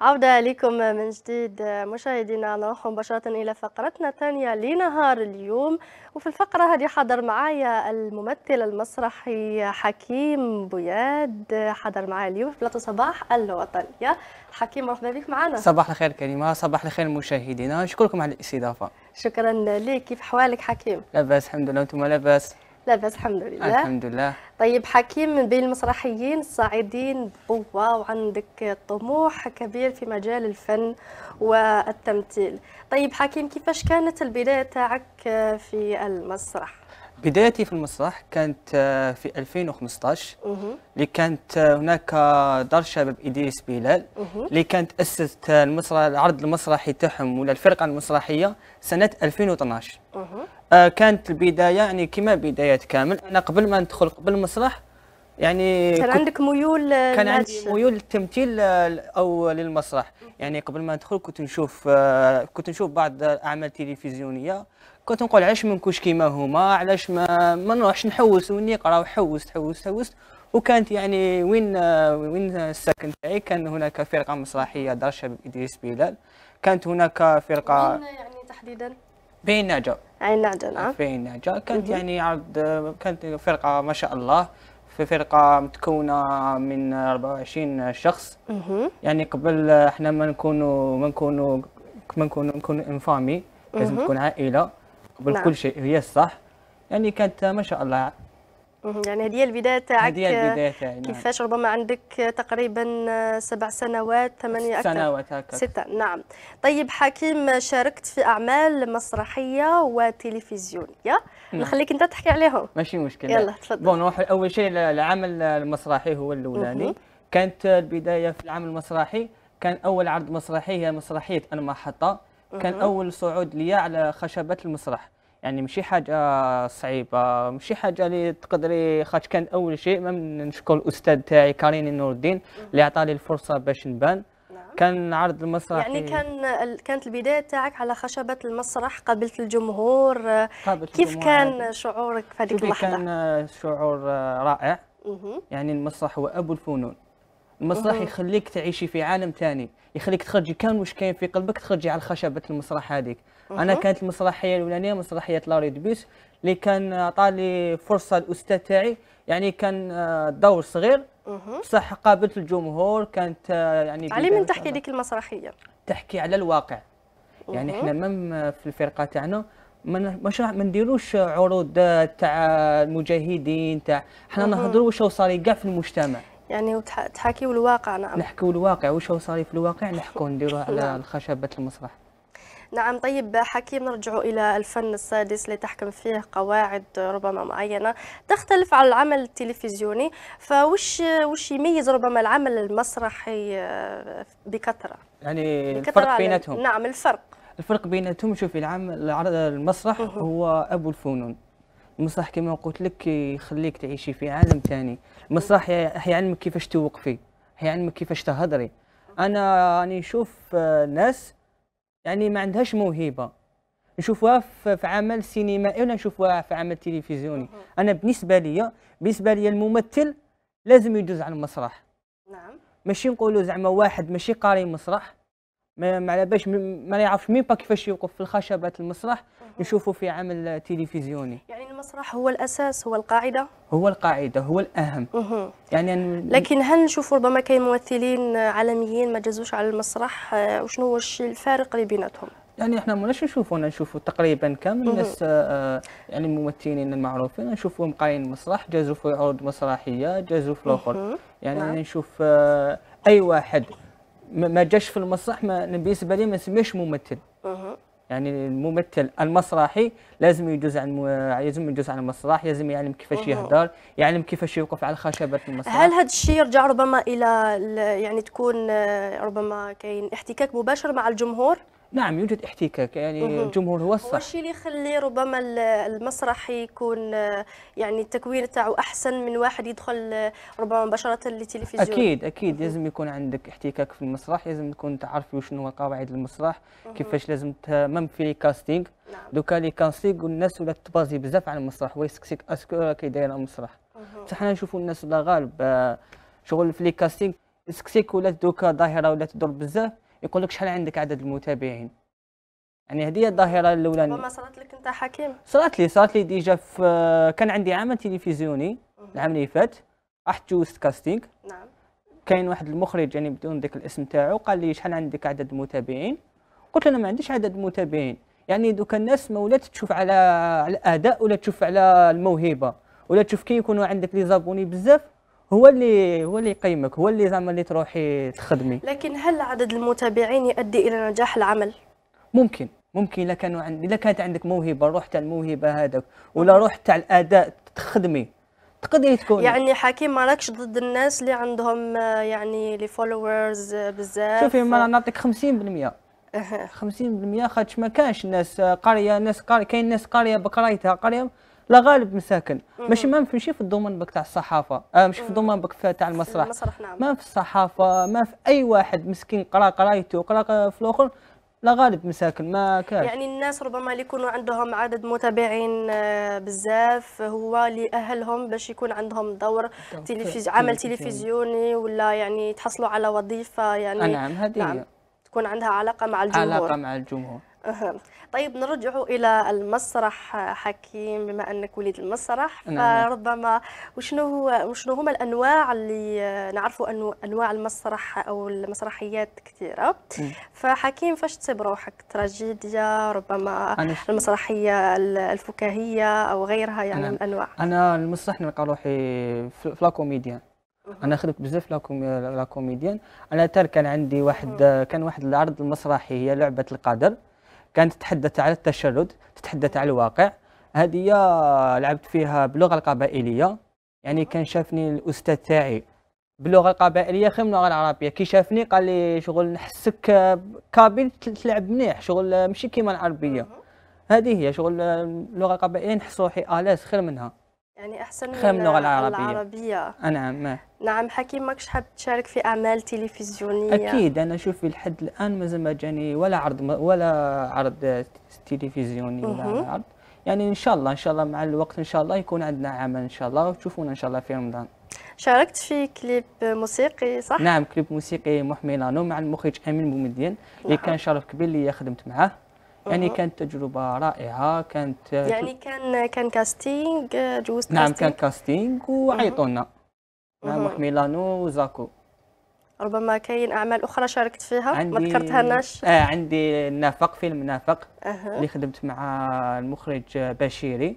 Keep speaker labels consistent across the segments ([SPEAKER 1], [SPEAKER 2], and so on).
[SPEAKER 1] عودة لكم من جديد مشاهدينا نروح مباشرة إلى فقرتنا الثانية لنهار اليوم وفي الفقرة هذه حضر معايا الممثل المسرحي حكيم بوياد حضر معايا اليوم في بلاطو صباح الوطنية حكيم مرحبا بك معنا صباح الخير
[SPEAKER 2] كريمة صباح الخير مشاهدينا شكركم على الاستضافة
[SPEAKER 1] شكرا لك كيف حوالك حكيم
[SPEAKER 2] لاباس الحمد لله انتم لاباس
[SPEAKER 1] بس الحمد لله الحمد لله طيب حكيم من بين المسرحيين الصاعدين بقوة وعندك طموح كبير في مجال الفن والتمثيل طيب حكيم كيفاش كانت البداية تاعك في المسرح
[SPEAKER 2] بدايتي في المسرح كانت آه، في 2015 اللي كانت آه، هناك آه، دار شباب ادريس بلال اللي كانت اسست المسرح العرض المسرحي تاعهم ولا الفرقه المسرحيه سنه 2012 كانت البدايه يعني كما بدايات كامل انا قبل ما ندخل قبل المسرح يعني كان عندك
[SPEAKER 1] ميول كان عندي
[SPEAKER 2] ميول للتمثيل آه، او للمسرح يعني قبل ما ندخل كنت نشوف آه، كنت نشوف بعض الاعمال التلفزيونيه كنت نقول علاش ما نكونش كيما هما علاش ما ما نروحش نحوس وني نقرا وحوست حوس وكانت يعني وين آه، وين الساكن تاعي كان هناك فرقه مسرحيه دار الشباب ادريس بلال كانت هناك فرقه وين
[SPEAKER 1] يعني تحديدا
[SPEAKER 2] بين نعجه عين نعجه نعم بين نعجه كانت يعني عرض كانت فرقه ما شاء الله في فرقه متكونه من 24 شخص يعني قبل احنا ما نكونوا ما نكونوا ما نكونوا نكونوا انفامي لازم تكون عائله قبل نعم. كل شيء هي الصح يعني كانت ما شاء الله
[SPEAKER 1] يعني هذه هي البداية تاعك هذه البداية
[SPEAKER 2] تاعي نعم. كيفاش نعم.
[SPEAKER 1] ربما عندك تقريبا سبع سنوات ثمانية أكثر سنوات هكا ستة نعم طيب حكيم شاركت في أعمال مسرحية وتلفزيونية نعم. نخليك أنت تحكي عليهم
[SPEAKER 2] ماشي مشكلة يلا تفضل بون أول شيء العمل المسرحي هو الأولاني كانت البداية في العمل المسرحي كان أول عرض مسرحي هي مسرحية المحطة كان أول صعود لي على خشبة المسرح يعني مشي حاجه صعيبه مشي حاجه اللي تقدري خاطش كان اول شيء ما نشكر الاستاذ تاعي كاريني نور الدين اللي عطاني الفرصه باش نبان نعم. كان عرض المسرح يعني كان
[SPEAKER 1] كانت البدايه تاعك على خشبه المسرح قابلت الجمهور قابلت
[SPEAKER 2] كيف الجمهور كان
[SPEAKER 1] شعورك في هذيك اللحظه
[SPEAKER 2] كان شعور رائع يعني المسرح هو ابو الفنون المسرح يخليك تعيشي في عالم ثاني يخليك تخرجي كان وش كاين في قلبك تخرجي على خشبه المسرح هذيك انا كانت المسرحيه الاولانيه مسرحيه لاري دبيس اللي كان عطاني فرصه الاستاذ تاعي يعني كان آه، دور صغير بصح قابلت الجمهور كانت آه، يعني علي من تحكي
[SPEAKER 1] ديك المسرحيه
[SPEAKER 2] تحكي على الواقع يعني احنا مم في الفرقه تاعنا ما ما نديروش عروض آه، تاع المجاهدين تاع احنا نهضروا واش صار كاع في المجتمع
[SPEAKER 1] يعني وتحاكيوا الواقع نعم
[SPEAKER 2] نحكيوا الواقع واش هو صار في الواقع نحكوا نديروها على نعم. الخشبه المسرح
[SPEAKER 1] نعم طيب حكيم نرجع إلى الفن السادس اللي تحكم فيه قواعد ربما معينة تختلف على العمل التلفزيوني فوش وش يميز ربما العمل المسرحي آه، بكثرة
[SPEAKER 2] يعني الفرق بيناتهم نعم الفرق الفرق بيناتهم شوفي العمل المسرح هو أبو الفنون المسرح كما قلت لك يخليك تعيشي في عالم ثاني المسرح حيعلمك كيفاش توقفي حيعلمك كيفاش تهضري انا راني نشوف آه، ناس يعني ما عندهاش موهبه نشوفها في عمل سينمائي ولا نشوفها في عمل تلفزيوني انا بالنسبه لي بالنسبه لي الممثل لازم يدوز على المسرح نعم ماشي نقولوا زعما واحد ماشي قاري مسرح ما على باش ما يعرفش مين با كيفاش يوقف في الخشبات المسرح نشوفه في عمل تلفزيوني
[SPEAKER 1] يعني المسرح هو الاساس هو القاعده
[SPEAKER 2] هو القاعده هو الاهم يعني أن... لكن
[SPEAKER 1] هل نشوف ربما كاين ممثلين عالميين ما جازوش على المسرح آه، وشنو هو الشيء الفارق اللي بيناتهم
[SPEAKER 2] يعني احنا ماناش نشوفونا نشوفوا تقريبا كامل الناس آه، آه، يعني الممثلين المعروفين نشوفوهم قاين مسرح جازوا في عروض مسرحيه جازوا في الاخر يعني نعم. نشوف اي واحد ما جاش في المسرح ما بالنسبه لي ما نسميش ممثل يعني الممثل المسرحي لازم يجوز عن م... لازم عن على المسرح لازم يعلم كيفاش يهدر يعلم كيفاش يوقف على خشبه المسرح هل
[SPEAKER 1] هذا الشيء يرجع ربما الى يعني تكون آه، ربما كاين احتكاك مباشر مع الجمهور
[SPEAKER 2] نعم يوجد احتكاك يعني الجمهور هو الصح هو الشيء
[SPEAKER 1] اللي يخلي ربما المسرح يكون يعني التكوين تاعو احسن من واحد يدخل ربما مباشره للتلفزيون اكيد اكيد لازم
[SPEAKER 2] يكون عندك احتكاك في المسرح لازم تكون تعرف شنو هو قواعد المسرح كيفاش لازم تمام في الكاستينغ نعم. دوكا لي كاستينغ والناس ولات تبازي بزاف على المسرح ويسكسيك اسكو كي داير المسرح بصح حنا نشوفوا الناس لا غالب آه، شغل في لي كاستينغ سكسيك ولات دوكا ظاهره ولات تدور بزاف يقول لك شحال عندك عدد المتابعين يعني هذه هي الظاهره الاولى ربما
[SPEAKER 1] صارت لك انت حكيم
[SPEAKER 2] صارت لي صارت لي ديجا في كان عندي عمل تلفزيوني العام اللي فات رحت جوزت كاستينغ نعم كاين واحد المخرج يعني بدون ذكر الاسم تاعو قال لي شحال عندك عدد المتابعين قلت له انا ما عنديش عدد متابعين يعني دوك الناس ما ولات تشوف على على الاداء ولا تشوف على الموهبه ولا تشوف كي يكونوا عندك لي زابوني بزاف هو اللي هو اللي يقيمك هو اللي زعما اللي تروحي تخدمي
[SPEAKER 1] لكن هل عدد المتابعين يؤدي الى نجاح العمل
[SPEAKER 2] ممكن ممكن الا كانوا عند الا كانت عندك موهبه روح تاع الموهبه هذاك ولا روح تاع الاداء تخدمي تقدري تكوني يعني
[SPEAKER 1] حكيم ما راكش ضد الناس اللي عندهم آه، يعني لي فولورز آه، بزاف شوفي ما
[SPEAKER 2] نعطيك 50% 50% خاطش ما كانش ناس آه، قريه ناس قريه كاين ناس قريه بقرايتها قريه لا غالب مساكن ماشي ما ماشي في الضمان بك تاع الصحافه آه ماشي في الضمان بك تاع المسرح المسرح نعم ما في الصحافه ما في اي واحد مسكين قرا قرايته وقرا في الاخر لا غالب مساكن ما كان يعني
[SPEAKER 1] الناس ربما اللي يكونوا عندهم عدد متابعين آه، بزاف هو اللي باش يكون عندهم دور تلفزي... عمل تلفزيوني ولا يعني تحصلوا على وظيفه يعني آه، نعم هذه نعم. تكون عندها علاقه مع الجمهور علاقه
[SPEAKER 2] مع الجمهور
[SPEAKER 1] أه. طيب نرجع الى المسرح حكيم بما انك وليد المسرح نعم. فربما وشنو وشنو هما الانواع اللي نعرفوا انه انواع المسرح او المسرحيات كثيره م. فحكيم فاش تصيب روحك تراجيديا ربما أنا المسرحيه الفكاهيه او غيرها يعني أنا... نعم. الانواع
[SPEAKER 2] انا المسرح نلقى روحي في لا كوميديان انا خدمت بزاف لا كوميديان انا تار كان عندي واحد كان واحد العرض المسرحي هي لعبه القدر كانت تتحدث على التشرد تتحدث على الواقع هذه لعبت فيها باللغه القبائليه يعني كان شافني الاستاذ تاعي باللغه القبائليه خير من اللغه العربيه كي شافني قال لي شغل نحسك كابيل تلعب مليح شغل ماشي كيما العربيه هذه هي شغل اللغه القبائليه نحس روحي اليس خير منها
[SPEAKER 1] يعني أحسن من اللغة العربية, العربية. نعم نعم حكيم ماكش حاب تشارك في أعمال تلفزيونية أكيد
[SPEAKER 2] أنا شوف لحد الآن مازال ما جاني ولا عرض ولا عرض تلفزيوني ولا عرض يعني إن شاء الله إن شاء الله مع الوقت إن شاء الله يكون عندنا عمل إن شاء الله وتشوفونا إن شاء الله في رمضان
[SPEAKER 1] شاركت في كليب موسيقي صح؟ نعم
[SPEAKER 2] كليب موسيقي محمي لانو مع المخرج أمين بومدين نعم. اللي كان شرف كبير لي خدمت معاه يعني كانت تجربه رائعه كانت يعني
[SPEAKER 1] كان كان كاستينج جوست نعم كاستينج. كان
[SPEAKER 2] كاستينج وعيطونا مع نعم، ميلانو وزاكو
[SPEAKER 1] ربما كاين اعمال اخرى شاركت فيها ما ذكرتهاش آه
[SPEAKER 2] عندي النافق فيلم نافق اللي خدمت مع المخرج بشيري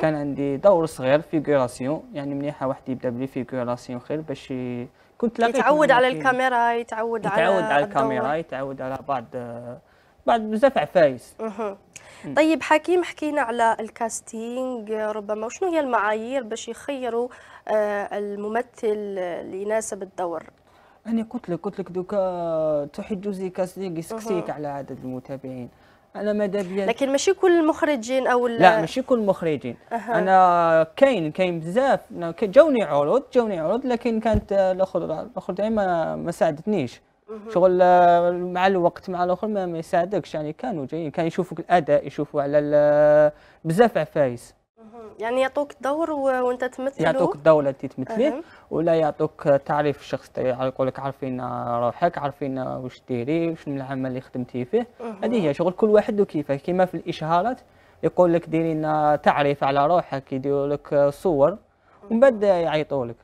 [SPEAKER 2] كان عندي دور صغير فيغوراسيون يعني مليحه واحد يبدا بلي فيغوراسيون خير باش كنت يتعود على الكاميرا
[SPEAKER 1] يتعود, يتعود على يتعود على الكاميرا
[SPEAKER 2] يتعود على بعض آه بعد بزاف عفايس
[SPEAKER 1] اها طيب حكيم حكينا على الكاستينج ربما وشنو هي المعايير باش يخيروا آه، الممثل اللي يناسب الدور
[SPEAKER 2] انا قلت لك قلت لك دوكا تحجزي جوزي كاستينج يسقسيك على عدد المتابعين انا ماذا بيا لكن
[SPEAKER 1] ماشي كل المخرجين او لا ماشي
[SPEAKER 2] كل المخرجين أه. انا كاين كاين بزاف جوني عروض جوني عروض لكن كانت الاخر الاخر ما ساعدتنيش شغل آه، مع الوقت مع الاخر ما, ما يساعدكش يعني كانوا جايين كان يشوفوك الاداء يشوفوا على آه، بزاف عفايس
[SPEAKER 1] يعني يعطوك الدور وانت تمثله يعطوك الدور
[SPEAKER 2] اللي تمثليه ولا يعطوك تعريف الشخص يقول لك عارفين روحك عارفين واش ديري واش العمل اللي خدمتي فيه هذه هي شغل كل واحد وكيفه كما في الاشهارات يقول لك ديري لنا تعريف على روحك يديروا لك صور ومن بعد يعيطوا لك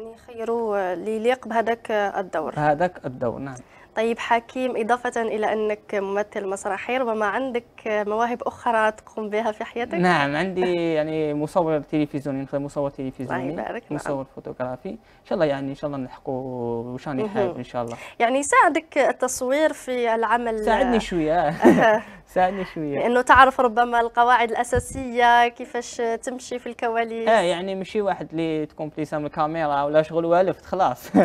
[SPEAKER 1] يعني خيروا ليليق بهذاك الدور هذاك الدور نعم طيب حكيم إضافة إلى أنك ممثل مسرحي ربما عندك مواهب أخرى تقوم بها في حياتك؟ نعم عندي
[SPEAKER 2] يعني مصور تلفزيوني مصور تلفزيوني الله يبارك نعم. مصور نعم. فوتوغرافي إن شاء الله يعني إن شاء الله وش وشاني حاب إن شاء الله
[SPEAKER 1] يعني يساعدك التصوير في العمل ساعدني
[SPEAKER 2] شوية ساعدني شوية لأنه
[SPEAKER 1] تعرف ربما القواعد الأساسية كيفاش تمشي في الكواليس آه
[SPEAKER 2] يعني مشي واحد اللي تكون بليسام الكاميرا ولا شغل والف خلاص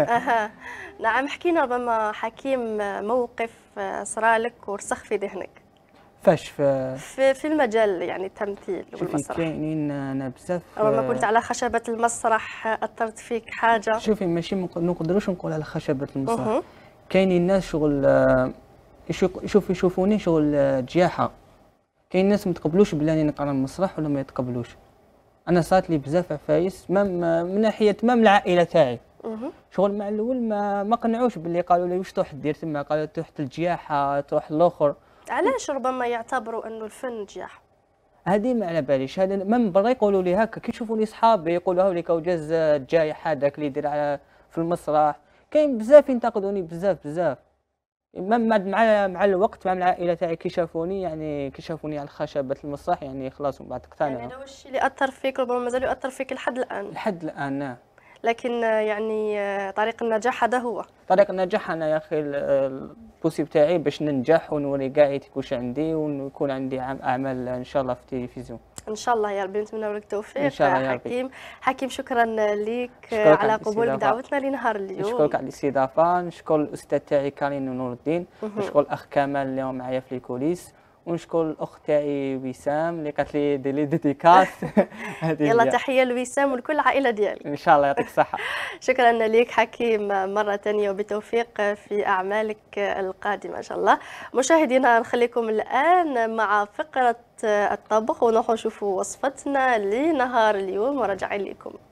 [SPEAKER 1] نعم حكينا ربما حكيم تقييم موقف آه، صرالك ورسخ في ذهنك
[SPEAKER 2] فاش في
[SPEAKER 1] في المجال يعني التمثيل والمسرح شوفي
[SPEAKER 2] كاينين انا بزاف اول ما كنت آه، على
[SPEAKER 1] خشبه المسرح اثرت فيك حاجه
[SPEAKER 2] شوفي ماشي ما نقدروش نقول على خشبه المسرح كاينين ناس شغل آه، يشوف يشوفوني شغل جياحه كاين ناس ما تقبلوش بلاني نقرا المسرح ولا ما يتقبلوش انا صارت لي بزاف عفايس من ناحيه مام العائله تاعي شغل مع الاول ما ما قنعوش باللي قالوا لي واش تروح دير تما قالوا تروح الجياحة تروح الاخر
[SPEAKER 1] علاش ربما يعتبروا انه الفن جياح
[SPEAKER 2] هذه ما على باليش هذا من برا يقولوا لي هكا كي يشوفوني صحابي يقولوا كاو وجاز الجايح هذاك اللي يدير على في المسرح كاين بزاف ينتقدوني بزاف بزاف مع مع مع الوقت مع العائله تاعي كي شافوني يعني كي شافوني على خشبه المسرح يعني خلاص ومن بعد اقتنعوا يعني هذا
[SPEAKER 1] الشيء اللي اثر فيك ربما مازال يؤثر فيك لحد الان
[SPEAKER 2] لحد الان نعم
[SPEAKER 1] لكن يعني آه، طريق النجاح هذا هو
[SPEAKER 2] طريق النجاح انا يا اخي البوسي بتاعي باش ننجح ونوري كاع واش عندي ويكون عندي اعمال ان شاء الله في التلفزيون
[SPEAKER 1] ان شاء الله يا ربي نتمنى لك التوفيق ان شاء الله يا ربي حكيم حكيم شكرا لك آه، على قبولك دعوتنا لنهار اليوم نشكرك على
[SPEAKER 2] الاستضافه نشكر الاستاذ تاعي كارين نور الدين نشكر الاخ كمال اللي معايا في الكوليس ونشكر الاخت تاعي وسام اللي قالت لي دير لي ديديكاس يلا تحيه
[SPEAKER 1] لوسام ولكل العائله ديالك
[SPEAKER 2] ان شاء الله يعطيك الصحه
[SPEAKER 1] شكرا لك حكيم مره ثانيه وبالتوفيق في اعمالك القادمه ان شاء الله مشاهدينا نخليكم الان مع فقره الطبخ ونروحوا نشوفوا وصفتنا لنهار اليوم وراجعين لكم